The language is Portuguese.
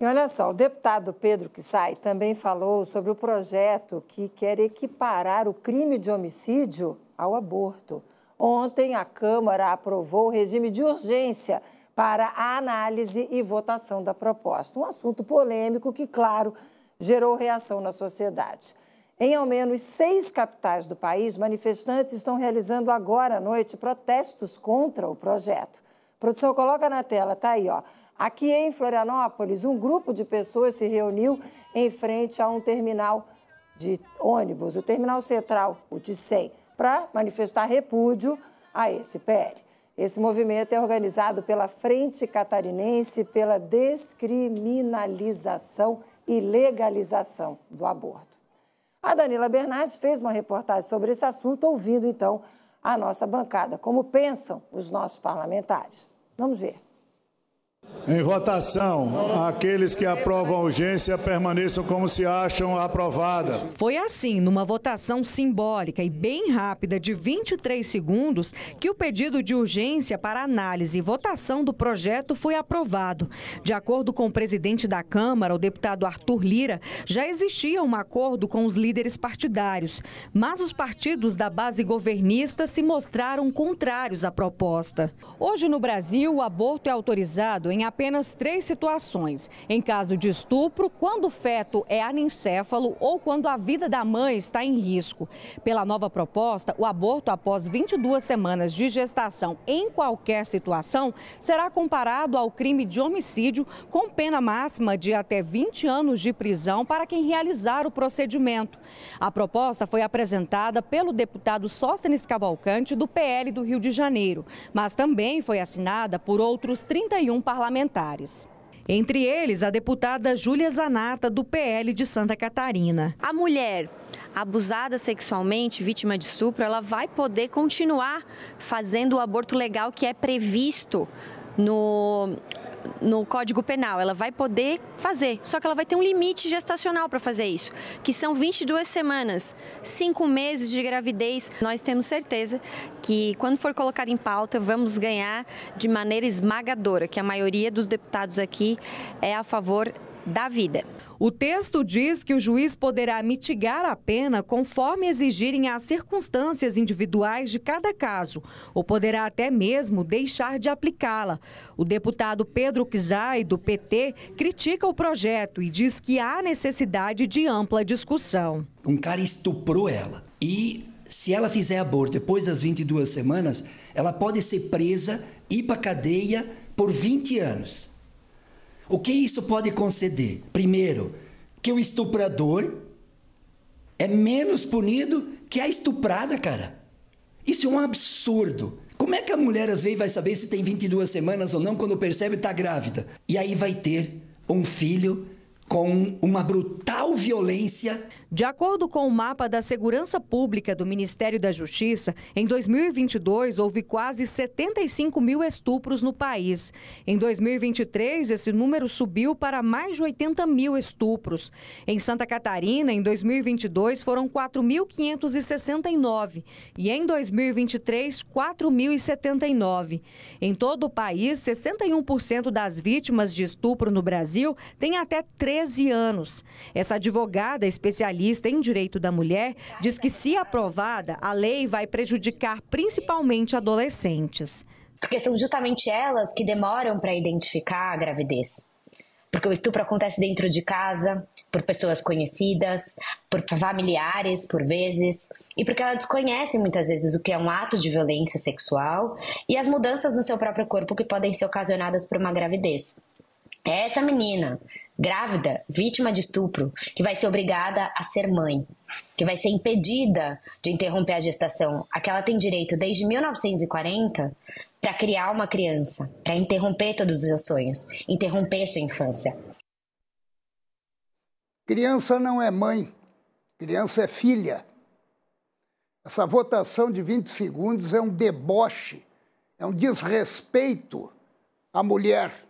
E olha só, o deputado Pedro Kissai também falou sobre o projeto que quer equiparar o crime de homicídio ao aborto. Ontem, a Câmara aprovou o regime de urgência para a análise e votação da proposta. Um assunto polêmico que, claro, gerou reação na sociedade. Em ao menos seis capitais do país, manifestantes estão realizando agora à noite protestos contra o projeto. A produção, coloca na tela, tá aí, ó. Aqui em Florianópolis, um grupo de pessoas se reuniu em frente a um terminal de ônibus, o terminal central, o TICEM, para manifestar repúdio a esse PL. Esse movimento é organizado pela Frente Catarinense pela Descriminalização e Legalização do Aborto. A Danila Bernardes fez uma reportagem sobre esse assunto, ouvindo então a nossa bancada, como pensam os nossos parlamentares. Vamos ver. Em votação, aqueles que aprovam a urgência permaneçam como se acham aprovada. Foi assim, numa votação simbólica e bem rápida de 23 segundos, que o pedido de urgência para análise e votação do projeto foi aprovado. De acordo com o presidente da Câmara, o deputado Arthur Lira, já existia um acordo com os líderes partidários, mas os partidos da base governista se mostraram contrários à proposta. Hoje no Brasil, o aborto é autorizado em em apenas três situações: em caso de estupro, quando o feto é anencéfalo ou quando a vida da mãe está em risco. Pela nova proposta, o aborto após 22 semanas de gestação em qualquer situação será comparado ao crime de homicídio, com pena máxima de até 20 anos de prisão para quem realizar o procedimento. A proposta foi apresentada pelo deputado Sóstenes Cavalcante, do PL do Rio de Janeiro, mas também foi assinada por outros 31 parlamentares parlamentares. Entre eles, a deputada Júlia Zanata, do PL de Santa Catarina. A mulher abusada sexualmente, vítima de estupro, ela vai poder continuar fazendo o aborto legal que é previsto no, no Código Penal, ela vai poder fazer, só que ela vai ter um limite gestacional para fazer isso, que são 22 semanas, 5 meses de gravidez. Nós temos certeza que quando for colocado em pauta, vamos ganhar de maneira esmagadora, que a maioria dos deputados aqui é a favor da vida. O texto diz que o juiz poderá mitigar a pena conforme exigirem as circunstâncias individuais de cada caso, ou poderá até mesmo deixar de aplicá-la. O deputado Pedro Kizai, do PT, critica o projeto e diz que há necessidade de ampla discussão. Um cara estuprou ela e se ela fizer aborto depois das 22 semanas, ela pode ser presa, ir para cadeia por 20 anos. O que isso pode conceder? Primeiro, que o estuprador é menos punido que a estuprada, cara. Isso é um absurdo. Como é que a mulher às vezes vai saber se tem 22 semanas ou não quando percebe que está grávida? E aí vai ter um filho com uma brutal violência. De acordo com o mapa da Segurança Pública do Ministério da Justiça, em 2022 houve quase 75 mil estupros no país. Em 2023, esse número subiu para mais de 80 mil estupros. Em Santa Catarina, em 2022, foram 4.569 e em 2023, 4.079. Em todo o país, 61% das vítimas de estupro no Brasil têm até 3 13 anos. Essa advogada especialista em direito da mulher diz que, se aprovada, a lei vai prejudicar principalmente adolescentes. Porque são justamente elas que demoram para identificar a gravidez. Porque o estupro acontece dentro de casa, por pessoas conhecidas, por familiares, por vezes, e porque ela desconhece muitas vezes o que é um ato de violência sexual e as mudanças no seu próprio corpo que podem ser ocasionadas por uma gravidez. É essa menina, grávida, vítima de estupro, que vai ser obrigada a ser mãe, que vai ser impedida de interromper a gestação, a que ela tem direito desde 1940 para criar uma criança, para interromper todos os seus sonhos, interromper sua infância. Criança não é mãe, criança é filha. Essa votação de 20 segundos é um deboche, é um desrespeito à mulher.